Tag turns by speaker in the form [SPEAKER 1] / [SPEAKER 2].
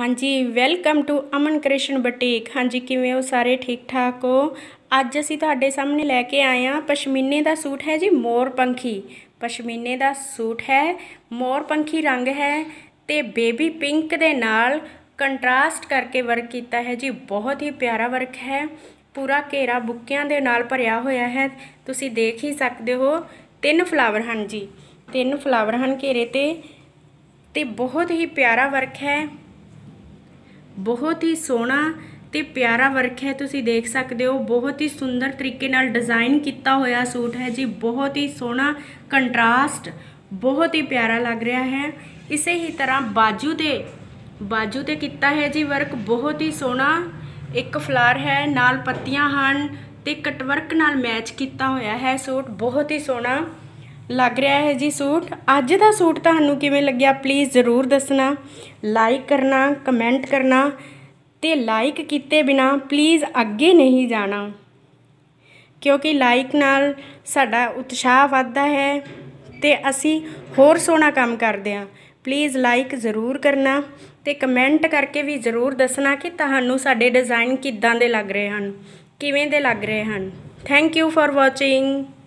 [SPEAKER 1] ਹਾਂਜੀ welcome to Aman Krishan boutique ਹਾਂਜੀ ਕਿਵੇਂ ਹੋ ਸਾਰੇ ਠੀਕ ਠਾਕ ਹੋ ਅੱਜ ਅਸੀਂ ਤੁਹਾਡੇ ਸਾਹਮਣੇ ਲੈ ਕੇ ਆਏ ਆ ਪਸ਼ਮੀਨੇ ਦਾ ਸੂਟ ਹੈ ਜੀ ਮੋਰ ਪੰਖੀ ਪਸ਼ਮੀਨੇ ਦਾ ਸੂਟ ਹੈ ਮੋਰ ਪੰਖੀ ਰੰਗ ਹੈ ਤੇ ਬੇਬੀ ਪਿੰਕ ਦੇ ਨਾਲ ਕੰਟਰਾਸਟ ਕਰਕੇ ਵਰਕ ਕੀਤਾ ਹੈ ਜੀ ਬਹੁਤ ਹੀ ਪਿਆਰਾ ਵਰਕ ਹੈ ਪੂਰਾ ਘੇਰਾ ਬੁੱਕਿਆਂ ਦੇ ਨਾਲ ਭਰਿਆ ਹੋਇਆ ਹੈ ਤੁਸੀਂ ਦੇਖ ਹੀ ਸਕਦੇ ਹੋ ਤਿੰਨ ਫਲਾਵਰ ਹਨ ਜੀ ਤਿੰਨ ਫਲਾਵਰ ਹਨ ਘੇਰੇ ਤੇ ਤੇ ਬਹੁਤ ਹੀ ਪਿਆਰਾ ਵਰਕ ਹੈ ਬਹੁਤ ਹੀ ਸੋਹਣਾ ਤੇ ਪਿਆਰਾ ਵਰਕ ਹੈ ਤੁਸੀਂ ਦੇਖ ਸਕਦੇ ਹੋ ਬਹੁਤ ਹੀ ਸੁੰਦਰ ਤਰੀਕੇ ਨਾਲ ਡਿਜ਼ਾਈਨ ਕੀਤਾ ਹੋਇਆ ਸੂਟ ਹੈ ਜੀ ਬਹੁਤ ਹੀ ਸੋਹਣਾ ਕੰਟਰਾਸਟ ਬਹੁਤ ਹੀ ਪਿਆਰਾ ਲੱਗ ਰਿਹਾ ਹੈ ਇਸੇ ਹੀ ਤਰ੍ਹਾਂ ਬਾਜੂ ਦੇ ਬਾਜੂ ਤੇ ਕੀਤਾ ਹੈ ਜੀ ਵਰਕ ਬਹੁਤ ਹੀ ਸੋਹਣਾ ਇੱਕ ਫਲਾਰ ਹੈ ਨਾਲ ਪੱਤੀਆਂ ਹਨ ਤੇ ਕਟਵਰਕ ਨਾਲ ਮੈਚ ਕੀਤਾ ਹੋਇਆ ਹੈ ਸੂਟ ਬਹੁਤ ਹੀ ਸੋਹਣਾ ਲੱਗ ਰਿਹਾ ਹੈ ਜੀ ਸੂਟ ਅੱਜ ਦਾ ਸੂਟ ਤੁਹਾਨੂੰ ਕਿਵੇਂ ਲੱਗਿਆ ਪਲੀਜ਼ ਜ਼ਰੂਰ ਦੱਸਣਾ ਲਾਈਕ ਕਰਨਾ ਕਮੈਂਟ ਕਰਨਾ ਤੇ ਲਾਈਕ ਕੀਤੇ ਬਿਨਾ ਪਲੀਜ਼ ਅੱਗੇ ਨਹੀਂ ਜਾਣਾ ਕਿਉਂਕਿ ਲਾਈਕ ਨਾਲ ਸਾਡਾ ਉਤਸ਼ਾਹ ਵੱਧਦਾ ਹੈ ਤੇ ਅਸੀਂ ਹੋਰ ਸੋਹਣਾ ਕੰਮ ਕਰਦੇ ਹਾਂ ਪਲੀਜ਼ ਲਾਈਕ ਜ਼ਰੂਰ ਕਰਨਾ ਤੇ ਕਮੈਂਟ ਕਰਕੇ ਵੀ ਜ਼ਰੂਰ ਦੱਸਣਾ ਕਿ ਤੁਹਾਨੂੰ ਸਾਡੇ ਡਿਜ਼ਾਈਨ ਕਿੱਦਾਂ ਦੇ ਲੱਗ ਰਹੇ ਹਨ ਕਿਵੇਂ ਦੇ ਲੱਗ ਰਹੇ ਹਨ ਥੈਂਕ ਯੂ ਫਾਰ ਵਾਚਿੰਗ